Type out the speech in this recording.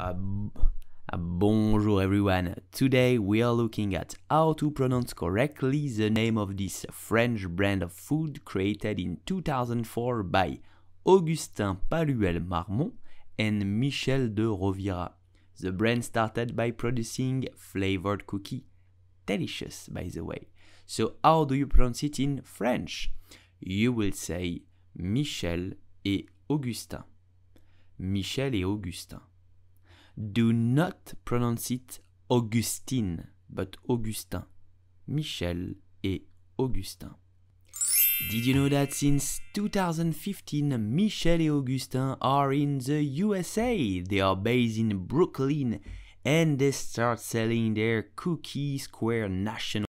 Uh, bonjour everyone. Today we are looking at how to pronounce correctly the name of this French brand of food created in 2004 by Augustin Paluel Marmont and Michel de Rovira. The brand started by producing flavored cookie, delicious by the way. So how do you pronounce it in French? You will say Michel et Augustin. Michel et Augustin. Do not pronounce it Augustine, but Augustin. Michel et Augustin. Did you know that since 2015, Michel et Augustin are in the USA? They are based in Brooklyn and they start selling their Cookie Square National